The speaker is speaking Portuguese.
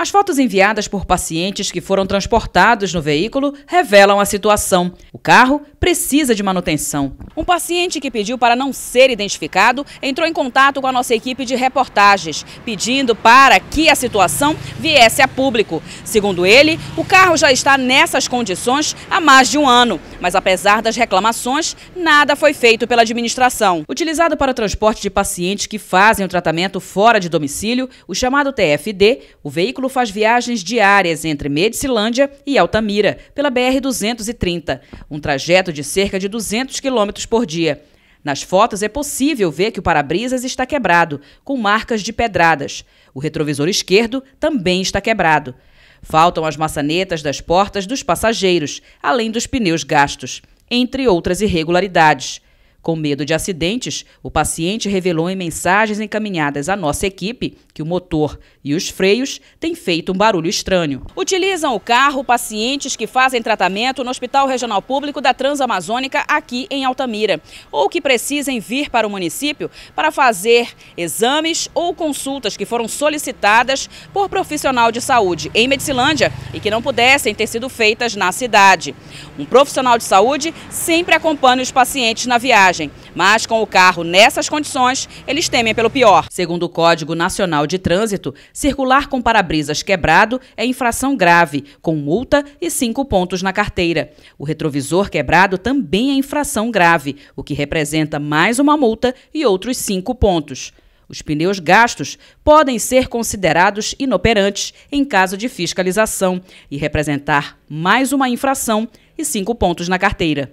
As fotos enviadas por pacientes que foram transportados no veículo revelam a situação. O carro precisa de manutenção. Um paciente que pediu para não ser identificado entrou em contato com a nossa equipe de reportagens, pedindo para que a situação viesse a público. Segundo ele, o carro já está nessas condições há mais de um ano, mas apesar das reclamações, nada foi feito pela administração. Utilizado para o transporte de pacientes que fazem o tratamento fora de domicílio, o chamado TFD, o veículo veículo faz viagens diárias entre Medicilândia e Altamira, pela BR-230, um trajeto de cerca de 200 quilômetros por dia. Nas fotos é possível ver que o para-brisas está quebrado, com marcas de pedradas. O retrovisor esquerdo também está quebrado. Faltam as maçanetas das portas dos passageiros, além dos pneus gastos, entre outras irregularidades. Com medo de acidentes, o paciente revelou em mensagens encaminhadas à nossa equipe que o motor e os freios têm feito um barulho estranho. Utilizam o carro pacientes que fazem tratamento no Hospital Regional Público da Transamazônica aqui em Altamira, ou que precisem vir para o município para fazer exames ou consultas que foram solicitadas por profissional de saúde em Medicilândia e que não pudessem ter sido feitas na cidade. Um profissional de saúde sempre acompanha os pacientes na viagem passagem, mas com o carro nessas condições, eles temem pelo pior. Segundo o Código Nacional de Trânsito, circular com para-brisas quebrado é infração grave, com multa e cinco pontos na carteira. O retrovisor quebrado também é infração grave, o que representa mais uma multa e outros cinco pontos. Os pneus gastos podem ser considerados inoperantes em caso de fiscalização e representar mais uma infração e cinco pontos na carteira.